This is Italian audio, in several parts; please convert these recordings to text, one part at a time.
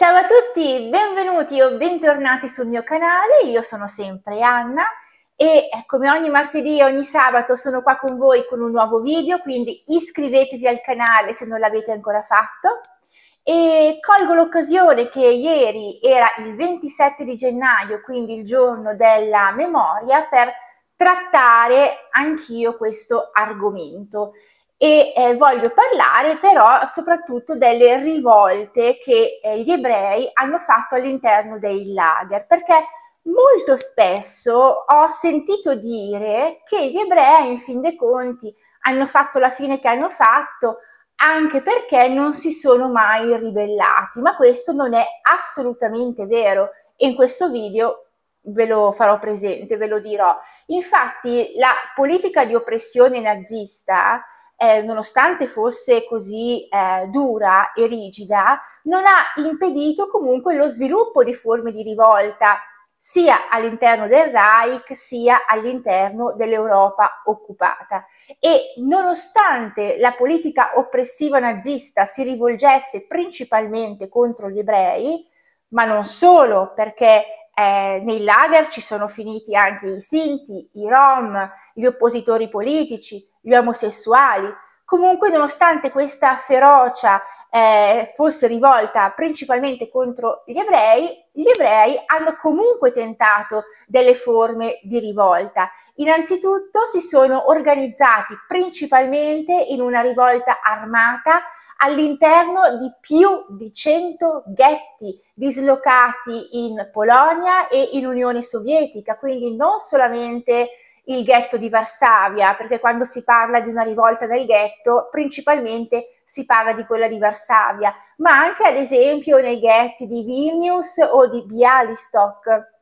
Ciao a tutti, benvenuti o bentornati sul mio canale, io sono sempre Anna e eh, come ogni martedì e ogni sabato sono qua con voi con un nuovo video, quindi iscrivetevi al canale se non l'avete ancora fatto e colgo l'occasione che ieri era il 27 di gennaio, quindi il giorno della memoria, per trattare anch'io questo argomento e eh, voglio parlare però soprattutto delle rivolte che eh, gli ebrei hanno fatto all'interno dei lager, perché molto spesso ho sentito dire che gli ebrei in fin dei conti hanno fatto la fine che hanno fatto anche perché non si sono mai ribellati, ma questo non è assolutamente vero e in questo video ve lo farò presente, ve lo dirò. Infatti la politica di oppressione nazista eh, nonostante fosse così eh, dura e rigida, non ha impedito comunque lo sviluppo di forme di rivolta sia all'interno del Reich sia all'interno dell'Europa occupata. E nonostante la politica oppressiva nazista si rivolgesse principalmente contro gli ebrei, ma non solo perché eh, nei lager ci sono finiti anche i Sinti, i Rom, gli oppositori politici, gli omosessuali. Comunque, nonostante questa ferocia eh, fosse rivolta principalmente contro gli ebrei, gli ebrei hanno comunque tentato delle forme di rivolta. Innanzitutto si sono organizzati principalmente in una rivolta armata all'interno di più di 100 ghetti dislocati in Polonia e in Unione Sovietica, quindi non solamente il ghetto di Varsavia, perché quando si parla di una rivolta del ghetto, principalmente si parla di quella di Varsavia, ma anche ad esempio nei ghetti di Vilnius o di Bialystok.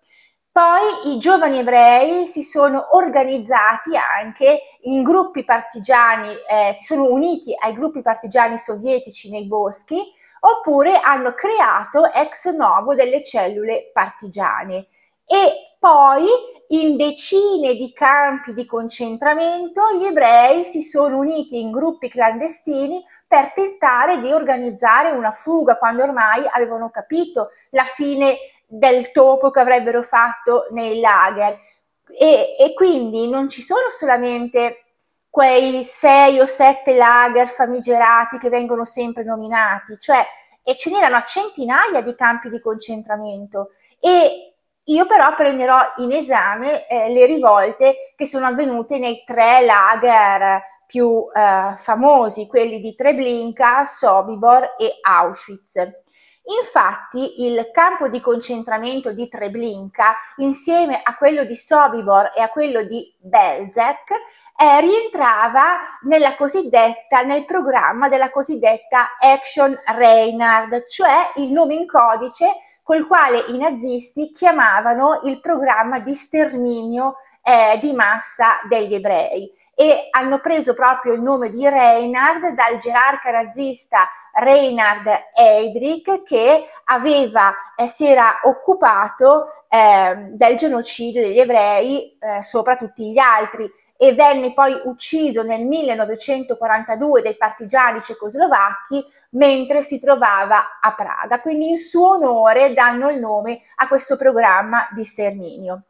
Poi i giovani ebrei si sono organizzati anche in gruppi partigiani, eh, si sono uniti ai gruppi partigiani sovietici nei boschi, oppure hanno creato ex novo delle cellule partigiane. E poi in decine di campi di concentramento gli ebrei si sono uniti in gruppi clandestini per tentare di organizzare una fuga quando ormai avevano capito la fine del topo che avrebbero fatto nei lager. E, e quindi non ci sono solamente quei sei o sette lager famigerati che vengono sempre nominati, cioè, e ce n'erano a centinaia di campi di concentramento. E io però prenderò in esame eh, le rivolte che sono avvenute nei tre lager più eh, famosi, quelli di Treblinka, Sobibor e Auschwitz. Infatti il campo di concentramento di Treblinka, insieme a quello di Sobibor e a quello di Belzec, eh, rientrava nel programma della cosiddetta Action Reinhard, cioè il nome in codice col quale i nazisti chiamavano il programma di sterminio eh, di massa degli ebrei e hanno preso proprio il nome di Reinhard dal gerarca nazista Reinhard Heydrich che aveva, eh, si era occupato eh, del genocidio degli ebrei eh, sopra tutti gli altri e venne poi ucciso nel 1942 dai partigiani cecoslovacchi mentre si trovava a Praga. Quindi in suo onore danno il nome a questo programma di sterminio.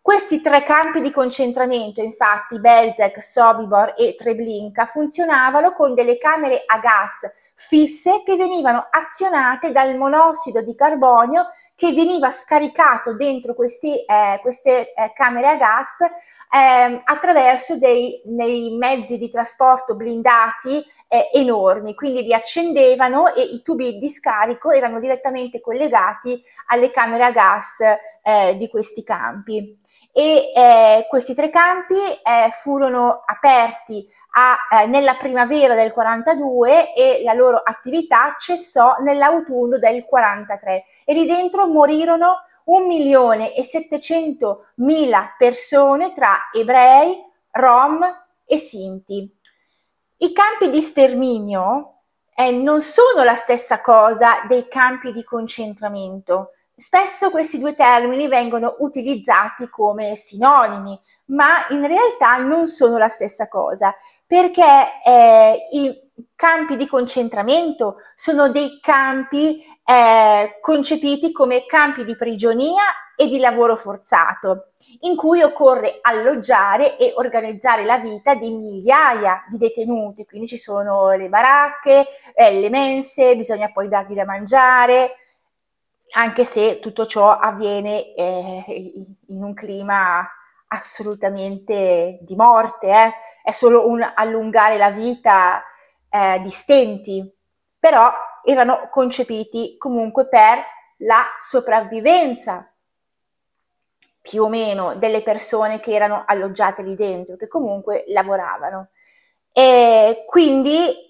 Questi tre campi di concentramento, infatti, Belzec, Sobibor e Treblinka, funzionavano con delle camere a gas fisse che venivano azionate dal monossido di carbonio che veniva scaricato dentro questi, eh, queste eh, camere a gas ehm, attraverso dei, dei, mezzi di trasporto blindati eh, enormi, quindi li accendevano e i tubi di scarico erano direttamente collegati alle camere a gas eh, di questi campi. E eh, questi tre campi eh, furono aperti a, eh, nella primavera del 42 e la loro attività cessò nell'autunno del 43 e lì dentro morirono 1 milione e 700 mila persone tra ebrei, rom e sinti. I campi di sterminio eh, non sono la stessa cosa dei campi di concentramento. Spesso questi due termini vengono utilizzati come sinonimi, ma in realtà non sono la stessa cosa, perché eh, i, campi di concentramento, sono dei campi eh, concepiti come campi di prigionia e di lavoro forzato, in cui occorre alloggiare e organizzare la vita di migliaia di detenuti, quindi ci sono le baracche, eh, le mense, bisogna poi dargli da mangiare, anche se tutto ciò avviene eh, in un clima assolutamente di morte, eh. è solo un allungare la vita eh, di stenti, però erano concepiti comunque per la sopravvivenza più o meno delle persone che erano alloggiate lì dentro, che comunque lavoravano. E quindi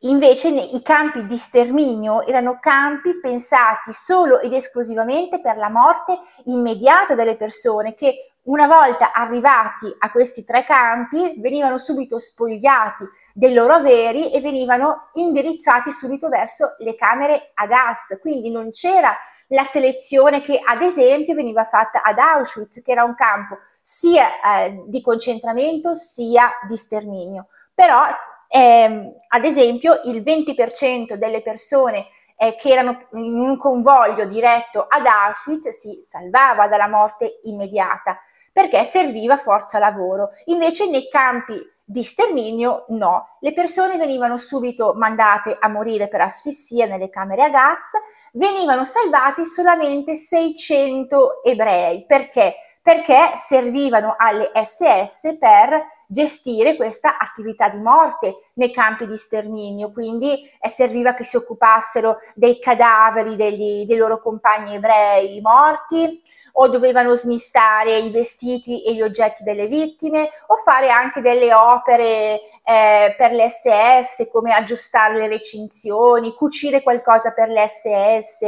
invece i campi di sterminio erano campi pensati solo ed esclusivamente per la morte immediata delle persone che una volta arrivati a questi tre campi, venivano subito spogliati dei loro averi e venivano indirizzati subito verso le camere a gas. Quindi non c'era la selezione che, ad esempio, veniva fatta ad Auschwitz, che era un campo sia eh, di concentramento sia di sterminio. Però, ehm, ad esempio, il 20% delle persone eh, che erano in un convoglio diretto ad Auschwitz si salvava dalla morte immediata perché serviva forza lavoro. Invece nei campi di sterminio no, le persone venivano subito mandate a morire per asfissia nelle camere a gas, venivano salvati solamente 600 ebrei, perché? Perché servivano alle SS per gestire questa attività di morte nei campi di sterminio, quindi eh, serviva che si occupassero dei cadaveri degli, dei loro compagni ebrei morti, o dovevano smistare i vestiti e gli oggetti delle vittime o fare anche delle opere eh, per l'SS come aggiustare le recinzioni, cucire qualcosa per l'SS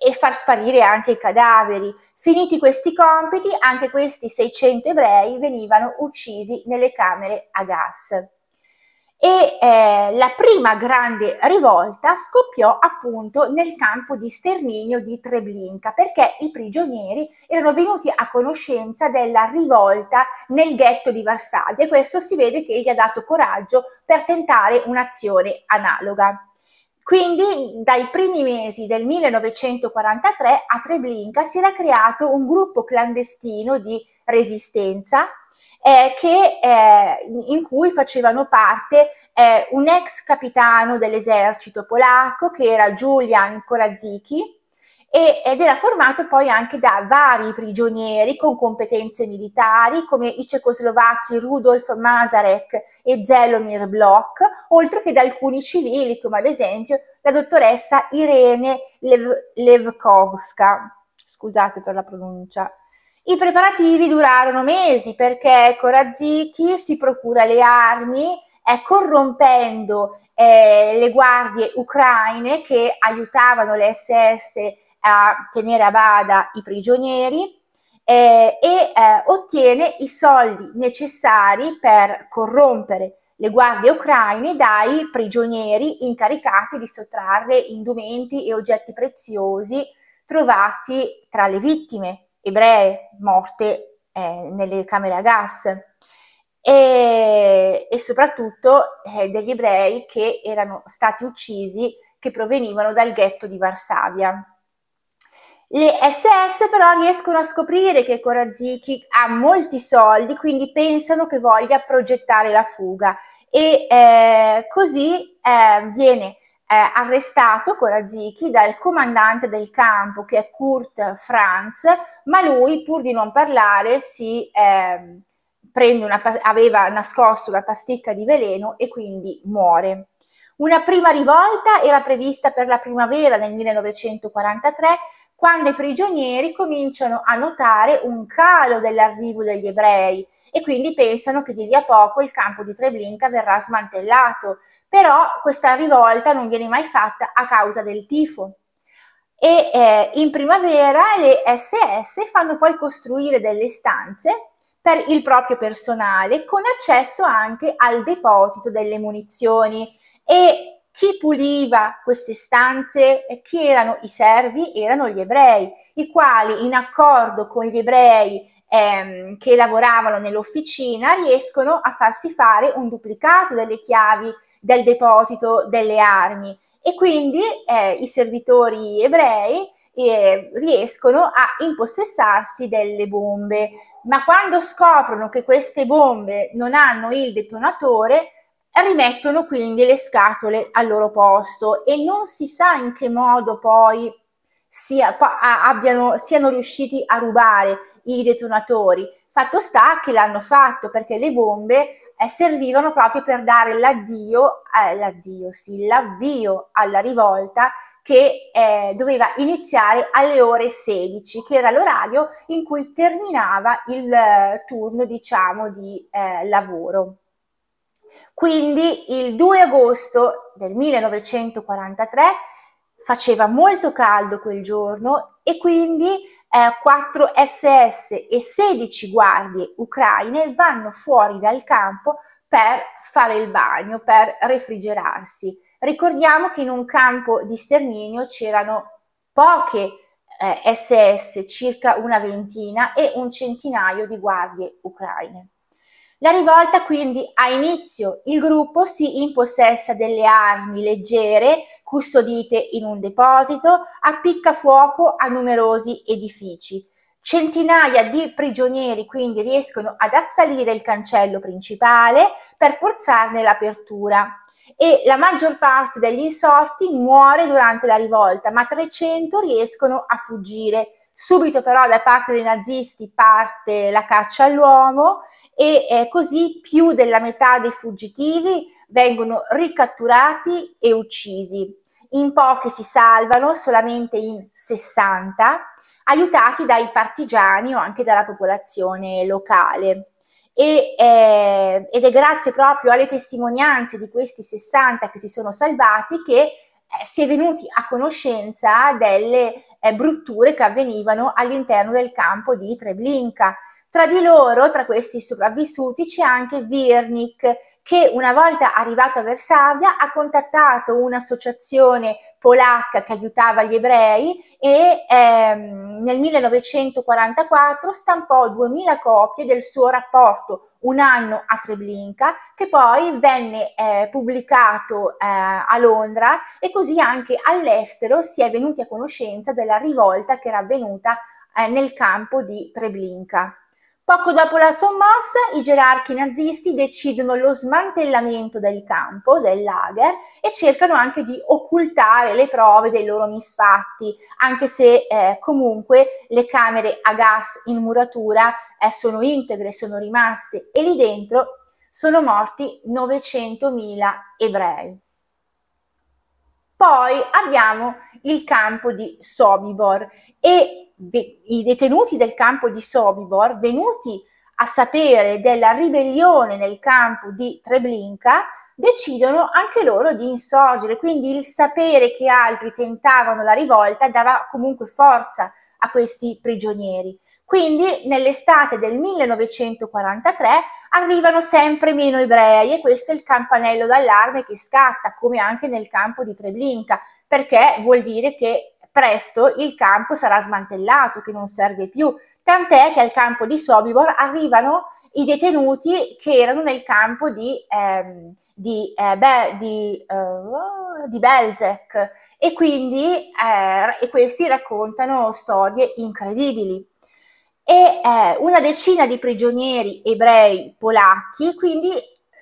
e far sparire anche i cadaveri. Finiti questi compiti, anche questi 600 ebrei venivano uccisi nelle camere a gas e eh, la prima grande rivolta scoppiò appunto nel campo di sterminio di Treblinka perché i prigionieri erano venuti a conoscenza della rivolta nel ghetto di Varsavia e questo si vede che gli ha dato coraggio per tentare un'azione analoga. Quindi dai primi mesi del 1943 a Treblinka si era creato un gruppo clandestino di resistenza eh, che, eh, in cui facevano parte eh, un ex capitano dell'esercito polacco che era Julian Korazicki ed era formato poi anche da vari prigionieri con competenze militari come i cecoslovacchi Rudolf Masarek e Zelomir Bloch, oltre che da alcuni civili come ad esempio la dottoressa Irene Lev- Levkovska, scusate per la pronuncia, i preparativi durarono mesi perché Koraziki ecco, si procura le armi eh, corrompendo eh, le guardie ucraine che aiutavano le SS a tenere a bada i prigionieri eh, e eh, ottiene i soldi necessari per corrompere le guardie ucraine dai prigionieri incaricati di sottrarre indumenti e oggetti preziosi trovati tra le vittime ebree morte eh, nelle camere a gas e, e soprattutto eh, degli ebrei che erano stati uccisi che provenivano dal ghetto di Varsavia. Le SS però riescono a scoprire che Koraziki ha molti soldi, quindi pensano che voglia progettare la fuga e eh, così eh, viene eh, arrestato Corazzicchi dal comandante del campo che è Kurt Franz, ma lui pur di non parlare si eh, prende una, aveva nascosto la pasticca di veleno e quindi muore. Una prima rivolta era prevista per la primavera del 1943, quando i prigionieri cominciano a notare un calo dell'arrivo degli ebrei e quindi pensano che di lì a poco il campo di Treblinka verrà smantellato, però questa rivolta non viene mai fatta a causa del tifo. E eh, in primavera le SS fanno poi costruire delle stanze per il proprio personale con accesso anche al deposito delle munizioni e chi puliva queste stanze e chi erano i servi? Erano gli ebrei, i quali in accordo con gli ebrei ehm, che lavoravano nell'officina riescono a farsi fare un duplicato delle chiavi del deposito delle armi e quindi eh, i servitori ebrei eh, riescono a impossessarsi delle bombe, ma quando scoprono che queste bombe non hanno il detonatore, rimettono quindi le scatole al loro posto e non si sa in che modo poi sia, abbiano, siano riusciti a rubare i detonatori. Fatto sta che l'hanno fatto perché le bombe eh, servivano proprio per dare l'addio, eh, l'addio sì, l'avvio alla rivolta che eh, doveva iniziare alle ore 16, che era l'orario in cui terminava il eh, turno, diciamo, di eh, lavoro. Quindi il 2 agosto del 1943 faceva molto caldo quel giorno e quindi eh, 4 SS e 16 guardie ucraine vanno fuori dal campo per fare il bagno, per refrigerarsi. Ricordiamo che in un campo di sterminio c'erano poche eh, SS, circa una ventina, e un centinaio di guardie ucraine. La rivolta quindi ha inizio, il gruppo si impossessa delle armi leggere custodite in un deposito, appicca fuoco a numerosi edifici. Centinaia di prigionieri quindi riescono ad assalire il cancello principale per forzarne l'apertura e la maggior parte degli insorti muore durante la rivolta, ma 300 riescono a fuggire Subito però da parte dei nazisti parte la caccia all'uomo e eh, così più della metà dei fuggitivi vengono ricatturati e uccisi. In pochi si salvano, solamente in 60, aiutati dai partigiani o anche dalla popolazione locale. E, eh, ed è grazie proprio alle testimonianze di questi 60 che si sono salvati che eh, si è venuti a conoscenza delle eh, brutture che avvenivano all'interno del campo di Treblinka tra di loro, tra questi sopravvissuti, c'è anche Virnik, che una volta arrivato a Versavia ha contattato un'associazione polacca che aiutava gli ebrei e ehm, nel 1944 stampò 2.000 copie del suo rapporto Un anno a Treblinka, che poi venne eh, pubblicato eh, a Londra e così anche all'estero si è venuti a conoscenza della rivolta che era avvenuta eh, nel campo di Treblinka. Poco dopo la sommossa, i gerarchi nazisti decidono lo smantellamento del campo, del lager, e cercano anche di occultare le prove dei loro misfatti, anche se eh, comunque le camere a gas in muratura eh, sono integre, sono rimaste, e lì dentro sono morti 900.000 ebrei. Poi abbiamo il campo di Sobibor e i detenuti del campo di Sobibor, venuti a sapere della ribellione nel campo di Treblinka, decidono anche loro di insorgere, quindi il sapere che altri tentavano la rivolta dava comunque forza a questi prigionieri. Quindi nell'estate del 1943 arrivano sempre meno ebrei e questo è il campanello d'allarme che scatta, come anche nel campo di Treblinka, perché vuol dire che presto il campo sarà smantellato, che non serve più, tant'è che al campo di Sobibor arrivano i detenuti che erano nel campo di, ehm, di, eh, beh, di, eh, di Belzec e quindi eh, e questi raccontano storie incredibili. E eh, una decina di prigionieri ebrei polacchi quindi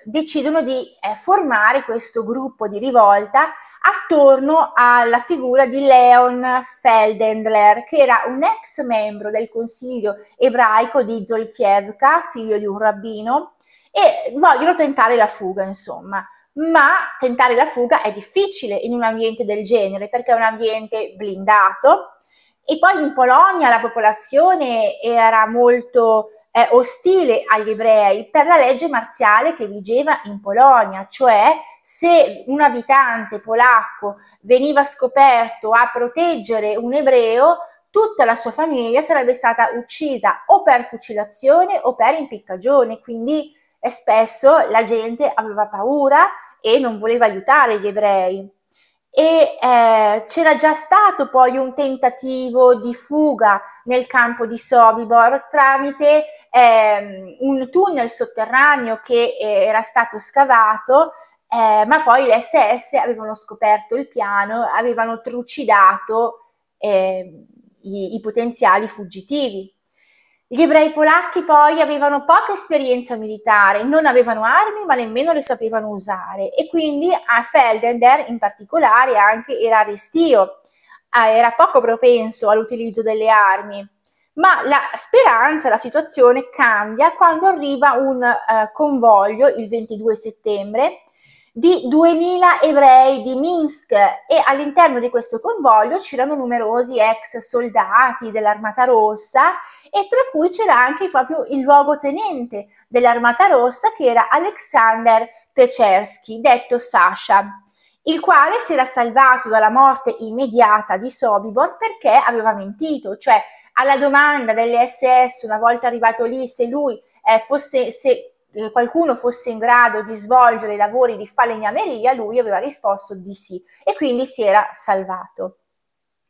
decidono di eh, formare questo gruppo di rivolta attorno alla figura di Leon Feldendler, che era un ex membro del consiglio ebraico di Zolkiewka, figlio di un rabbino, e vogliono tentare la fuga, insomma ma tentare la fuga è difficile in un ambiente del genere perché è un ambiente blindato e poi in Polonia la popolazione era molto eh, ostile agli ebrei per la legge marziale che vigeva in Polonia, cioè se un abitante polacco veniva scoperto a proteggere un ebreo, tutta la sua famiglia sarebbe stata uccisa o per fucilazione o per impiccagione, quindi eh, spesso la gente aveva paura e non voleva aiutare gli ebrei e eh, c'era già stato poi un tentativo di fuga nel campo di Sobibor tramite eh, un tunnel sotterraneo che eh, era stato scavato, eh, ma poi le SS avevano scoperto il piano, avevano trucidato ehm, i, i potenziali fuggitivi. Gli ebrei polacchi poi avevano poca esperienza militare, non avevano armi ma nemmeno le sapevano usare e quindi a Feldender in particolare anche era restio, eh, era poco propenso all'utilizzo delle armi. Ma la speranza, la situazione cambia quando arriva un uh, convoglio il 22 settembre di 2000 ebrei di Minsk e all'interno di questo convoglio c'erano numerosi ex soldati dell'Armata Rossa e tra cui c'era anche proprio il luogotenente dell'Armata Rossa che era Alexander Pechersky, detto Sasha, il quale si era salvato dalla morte immediata di Sobibor perché aveva mentito, cioè alla domanda delle SS una volta arrivato lì se lui eh, fosse, se eh, qualcuno fosse in grado di svolgere i lavori di falegnameria, lui aveva risposto di sì e quindi si era salvato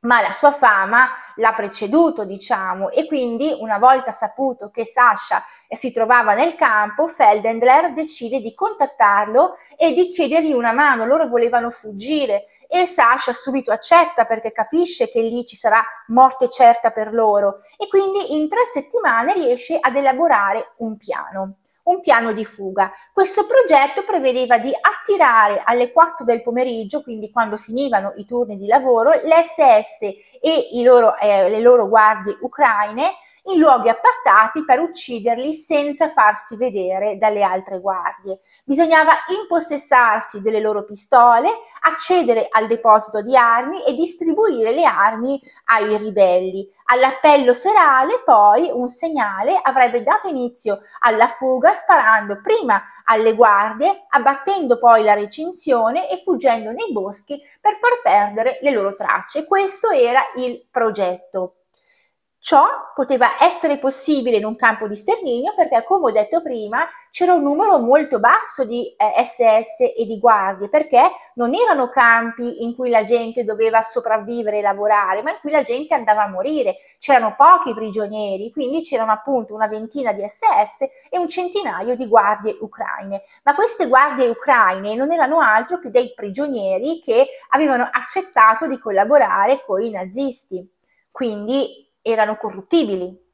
ma la sua fama l'ha preceduto, diciamo, e quindi una volta saputo che Sasha si trovava nel campo, Feldendler decide di contattarlo e di chiedergli una mano, loro volevano fuggire e Sasha subito accetta perché capisce che lì ci sarà morte certa per loro e quindi in tre settimane riesce ad elaborare un piano un piano di fuga. Questo progetto prevedeva di attirare alle 4 del pomeriggio, quindi quando finivano i turni di lavoro, l'SS e loro, eh, le loro guardie ucraine in luoghi appartati per ucciderli senza farsi vedere dalle altre guardie. Bisognava impossessarsi delle loro pistole, accedere al deposito di armi e distribuire le armi ai ribelli. All'appello serale poi un segnale avrebbe dato inizio alla fuga sparando prima alle guardie, abbattendo poi la recinzione e fuggendo nei boschi per far perdere le loro tracce. Questo era il progetto. Ciò poteva essere possibile in un campo di sterminio perché, come ho detto prima, c'era un numero molto basso di eh, SS e di guardie, perché non erano campi in cui la gente doveva sopravvivere e lavorare, ma in cui la gente andava a morire. C'erano pochi prigionieri, quindi c'erano appunto una ventina di SS e un centinaio di guardie ucraine. Ma queste guardie ucraine non erano altro che dei prigionieri che avevano accettato di collaborare con i nazisti. Quindi erano corruttibili.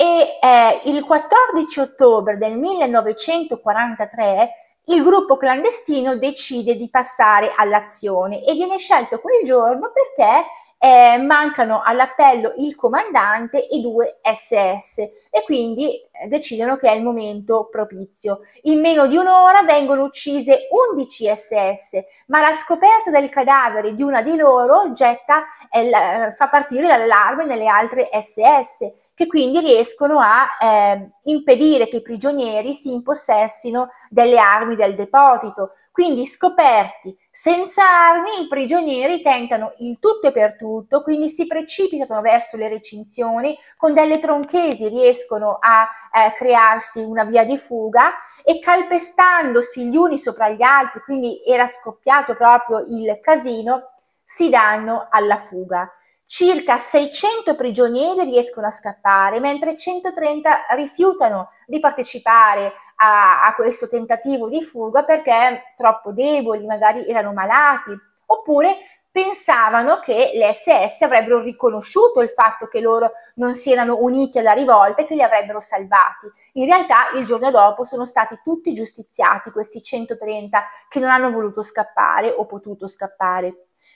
E eh, il 14 ottobre del 1943 il gruppo clandestino decide di passare all'azione e viene scelto quel giorno perché eh, mancano all'appello il comandante e due SS e quindi eh, decidono che è il momento propizio. In meno di un'ora vengono uccise 11 SS, ma la scoperta del cadavere di una di loro getta, eh, eh fa partire l'allarme nelle altre SS, che quindi riescono a eh, impedire che i prigionieri si impossessino delle armi del deposito. Quindi scoperti senza armi, i prigionieri tentano il tutto e per tutto, quindi si precipitano verso le recinzioni, con delle tronchesi riescono a eh, crearsi una via di fuga e calpestandosi gli uni sopra gli altri, quindi era scoppiato proprio il casino, si danno alla fuga circa 600 prigionieri riescono a scappare, mentre 130 rifiutano di partecipare a, a, questo tentativo di fuga perché troppo deboli, magari erano malati, oppure pensavano che le SS avrebbero riconosciuto il fatto che loro non si erano uniti alla rivolta e che li avrebbero salvati. In realtà il giorno dopo sono stati tutti giustiziati questi 130 che non hanno voluto scappare o potuto scappare.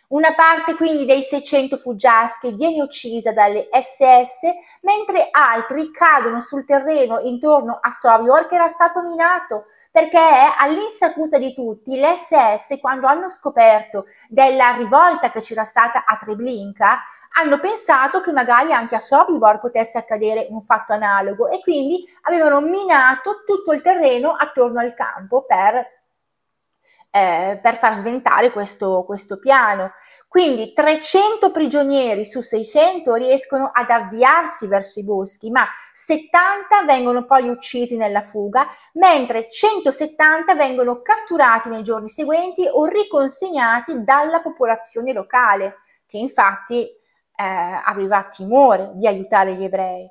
Una parte quindi dei 600 fuggiaschi viene uccisa dalle SS, mentre altri cadono sul terreno intorno a Sobibor che era stato minato, perché all'insaputa di tutti le SS, quando hanno scoperto della rivolta che c'era stata a Treblinka, hanno pensato che magari anche a Sobibor potesse accadere un fatto analogo e quindi avevano minato tutto il terreno attorno al campo per eh, per far sventare questo, questo piano. Quindi 300 prigionieri su 600 riescono ad avviarsi verso i boschi, ma 70 vengono poi uccisi nella fuga, mentre 170 vengono catturati nei giorni seguenti o riconsegnati dalla popolazione locale, che infatti eh, aveva timore di aiutare gli ebrei.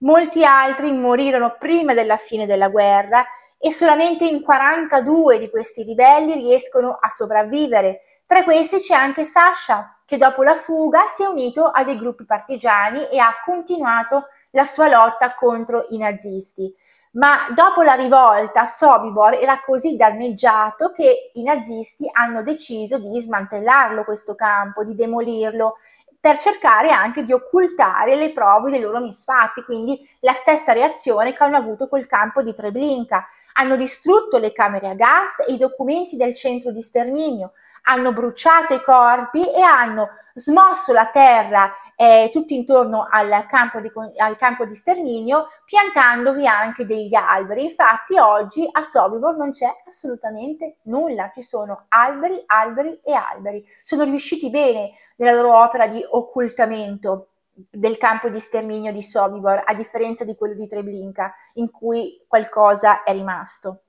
Molti altri morirono prima della fine della guerra e solamente in 42 di questi ribelli riescono a sopravvivere. Tra questi c'è anche Sasha, che dopo la fuga si è unito a dei gruppi partigiani e ha continuato la sua lotta contro i nazisti. Ma dopo la rivolta Sobibor era così danneggiato che i nazisti hanno deciso di smantellarlo questo campo, di demolirlo per cercare anche di occultare le prove dei loro misfatti, quindi la stessa reazione che hanno avuto col campo di Treblinka. Hanno distrutto le camere a gas e i documenti del centro di sterminio, hanno bruciato i corpi e hanno smosso la terra eh, tutto intorno al campo, di, al campo, di, sterminio, piantandovi anche degli alberi. Infatti oggi a Sobibor non c'è assolutamente nulla, ci sono alberi, alberi e alberi. Sono riusciti bene nella loro opera di occultamento del campo di sterminio di Sobibor, a differenza di quello di Treblinka, in cui qualcosa è rimasto.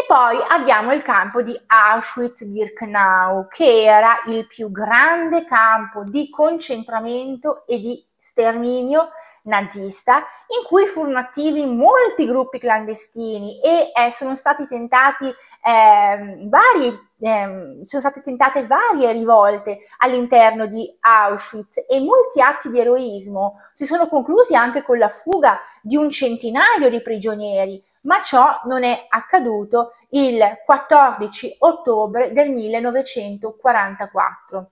E poi abbiamo il campo di Auschwitz-Birkenau, che era il più grande campo di concentramento e di sterminio nazista, in cui furono attivi molti gruppi clandestini e eh, sono, stati tentati, eh, varie, eh, sono state tentate varie rivolte all'interno di Auschwitz e molti atti di eroismo si sono conclusi anche con la fuga di un centinaio di prigionieri ma ciò non è accaduto il 14 ottobre del 1944.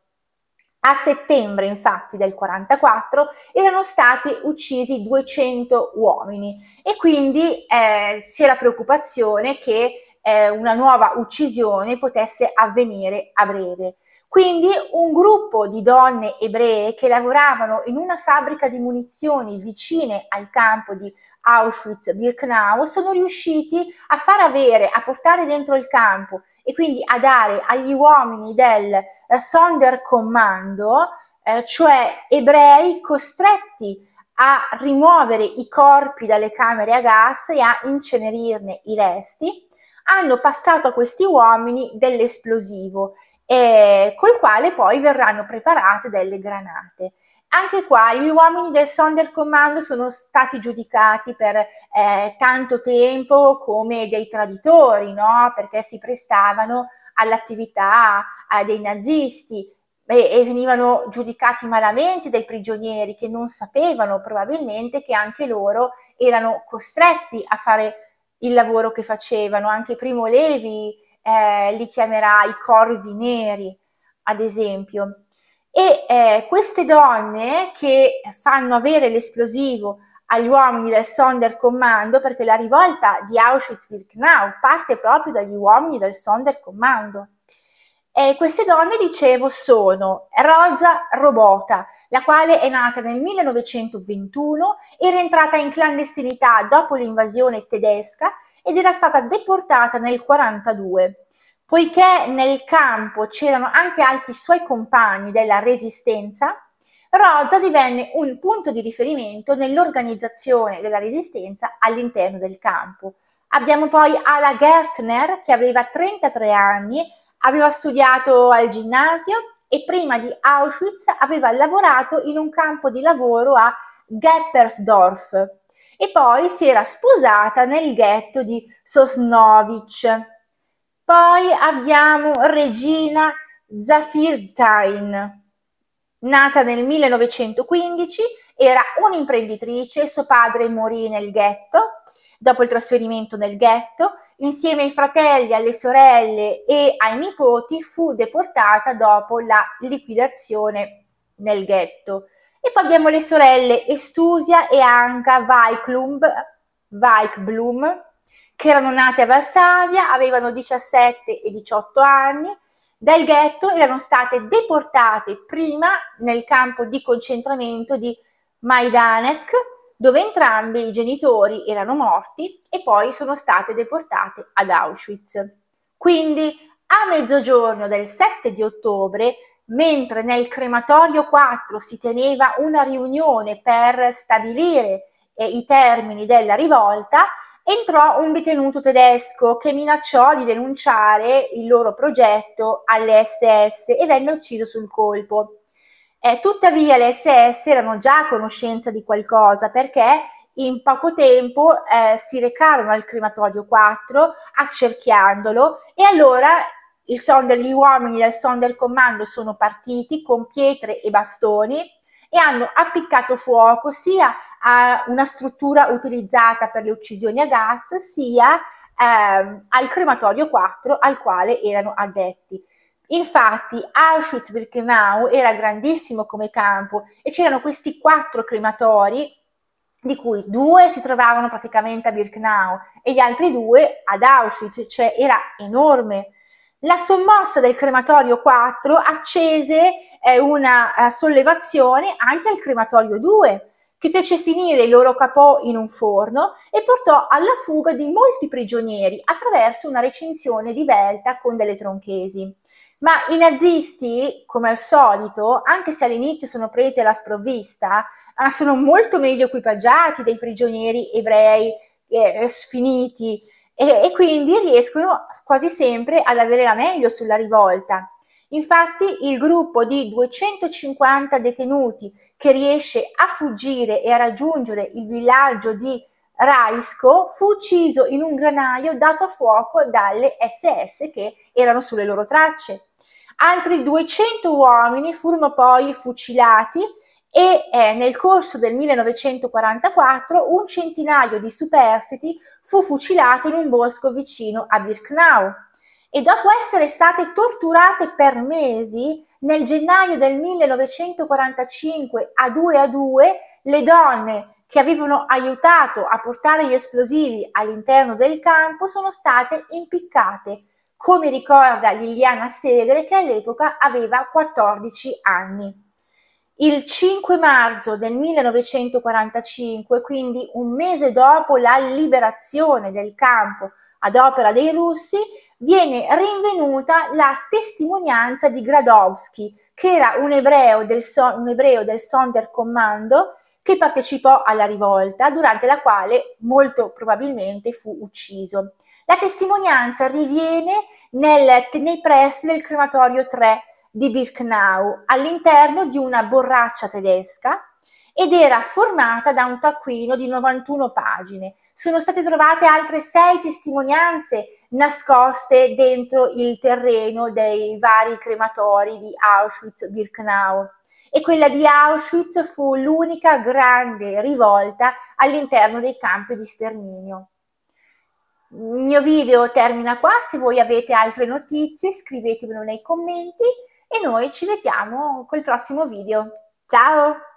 A settembre, infatti, del 1944 erano stati uccisi 200 uomini e quindi eh, si preoccupazione che eh, una nuova uccisione potesse avvenire a breve. Quindi un gruppo di donne ebree che lavoravano in una fabbrica di munizioni vicine al campo di Auschwitz-Birkenau sono riusciti a far avere, a portare dentro il campo e quindi a dare agli uomini del eh, Sonderkommando, eh, cioè ebrei costretti a rimuovere i corpi dalle camere a gas e a incenerirne i resti, hanno passato a questi uomini dell'esplosivo eh, col quale poi verranno preparate delle granate. Anche qua gli uomini del Sonderkommando sono stati giudicati per eh, tanto tempo come dei traditori, no? perché si prestavano all'attività eh, dei nazisti e, e venivano giudicati malamente dai prigionieri che non sapevano probabilmente che anche loro erano costretti a fare il lavoro che facevano. Anche Primo Levi eh, li chiamerà i corvi neri, ad esempio. E eh, queste donne che fanno avere l'esplosivo agli uomini del Sonderkommando, perché la rivolta di Auschwitz-Birkenau parte proprio dagli uomini del Sonderkommando, e queste donne, dicevo, sono Rosa Robota, la quale è nata nel 1921, era entrata in clandestinità dopo l'invasione tedesca ed era stata deportata nel 1942. Poiché nel campo c'erano anche altri suoi compagni della resistenza, Rosa divenne un punto di riferimento nell'organizzazione della resistenza all'interno del campo. Abbiamo poi Ala Gertner che aveva 33 anni Aveva studiato al ginnasio e prima di Auschwitz aveva lavorato in un campo di lavoro a Geppersdorf e poi si era sposata nel ghetto di Sosnovic. Poi abbiamo Regina Zafirzain, nata nel 1915, era un'imprenditrice, suo padre morì nel ghetto dopo il trasferimento nel ghetto, insieme ai fratelli, alle sorelle e ai nipoti fu deportata dopo la liquidazione nel ghetto. E poi abbiamo le sorelle Estusia e Anka Weiklumb, che erano nate a Varsavia, avevano 17 e 18 anni, dal ghetto erano state deportate prima nel campo di concentramento di Majdanek, dove entrambi i genitori erano morti e poi sono state deportate ad Auschwitz. Quindi a mezzogiorno del 7 di ottobre, mentre nel crematorio 4 si teneva una riunione per stabilire eh, i termini della rivolta, entrò un detenuto tedesco che minacciò di denunciare il loro progetto all'SS e venne ucciso sul colpo. Eh, tuttavia le SS erano già a conoscenza di qualcosa perché in poco tempo eh, si recarono al crematorio 4 accerchiandolo e allora Sonder, gli uomini del Sonderkommando sono partiti con pietre e bastoni e hanno appiccato fuoco sia a una struttura utilizzata per le uccisioni a gas sia ehm, al crematorio 4 al quale erano addetti. Infatti Auschwitz-Birkenau era grandissimo come campo e c'erano questi quattro crematori di cui due si trovavano praticamente a Birkenau e gli altri due ad Auschwitz, cioè era enorme. La sommossa del crematorio 4 accese eh, una eh, sollevazione anche al crematorio 2, che fece finire il loro capò in un forno e portò alla fuga di molti prigionieri attraverso una recinzione di velta con delle tronchesi. Ma i nazisti, come al solito, anche se all'inizio sono presi alla sprovvista, ah, sono molto meglio equipaggiati dei prigionieri ebrei eh, eh, sfiniti e, e quindi riescono quasi sempre ad avere la meglio sulla rivolta. Infatti il gruppo di 250 detenuti che riesce a fuggire e a raggiungere il villaggio di Raisco fu ucciso in un granaio dato a fuoco dalle SS che erano sulle loro tracce. Altri 200 uomini furono poi fucilati e eh, nel corso del 1944 un centinaio di superstiti fu fucilato in un bosco vicino a Birknau. E dopo essere state torturate per mesi, nel gennaio del 1945 a 2 a 2, le donne che avevano aiutato a portare gli esplosivi all'interno del campo sono state impiccate come ricorda Liliana Segre che all'epoca aveva 14 anni. Il 5 marzo del 1945, quindi un mese dopo la liberazione del campo ad opera dei russi, viene rinvenuta la testimonianza di Gradovsky, che era un ebreo del, so- un ebreo del Sonderkommando che partecipò alla rivolta, durante la quale molto probabilmente fu ucciso. La testimonianza riviene nel, nei pressi del crematorio 3 di Birkenau, all'interno di una borraccia tedesca ed era formata da un taccuino di 91 pagine. Sono state trovate altre sei testimonianze nascoste dentro il terreno dei vari crematori di Auschwitz-Birkenau e quella di Auschwitz fu l'unica grande rivolta all'interno dei campi di sterminio. Il mio video termina qua, se voi avete altre notizie scrivetemelo nei commenti e noi ci vediamo col prossimo video. Ciao!